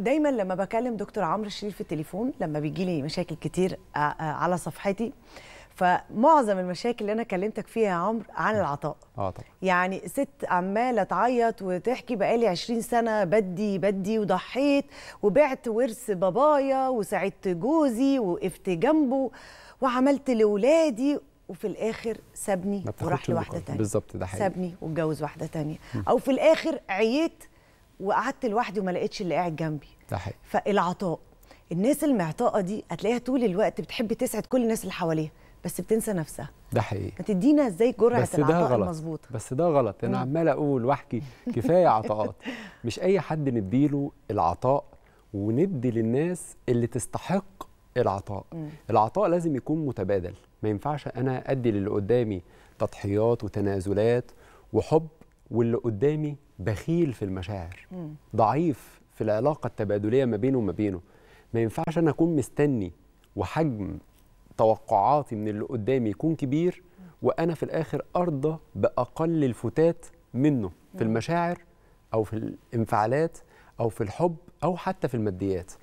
دايما لما بكلم دكتور عمرو الشريف في التليفون لما بيجي لي مشاكل كتير آه، آه، على صفحتي فمعظم المشاكل اللي انا كلمتك فيها يا عمرو عن العطاء اه طبعا يعني ست عماله تعيط وتحكي بقالي 20 سنه بدي بدي وضحيت وبعت ورث بابايا وساعدت جوزي وقفت جنبه وعملت لاولادي وفي الاخر سابني وراح لواحده ثانيه بالظبط ده حقيقي سابني واتجوز واحده ثانيه او في الاخر عييت وقعدت لوحدي وما لقيتش اللي قاعد جنبي صحيح فالعطاء الناس المعطاءه دي هتلاقيها طول الوقت بتحب تسعد كل الناس اللي حواليها بس بتنسى نفسها ده حقيقي هتدينا ازاي جرعه العطاء المظبوط بس ده غلط انا عمال اقول واحكي كفايه عطاءات مش اي حد نديله العطاء وندي للناس اللي تستحق العطاء مم. العطاء لازم يكون متبادل ما ينفعش انا ادي للي قدامي تضحيات وتنازلات وحب واللي قدامي بخيل في المشاعر ضعيف في العلاقه التبادليه ما بينه وما بينه ما ينفعش انا اكون مستني وحجم توقعاتي من اللي قدامي يكون كبير وانا في الاخر ارضى باقل الفتات منه في المشاعر او في الانفعالات او في الحب او حتى في الماديات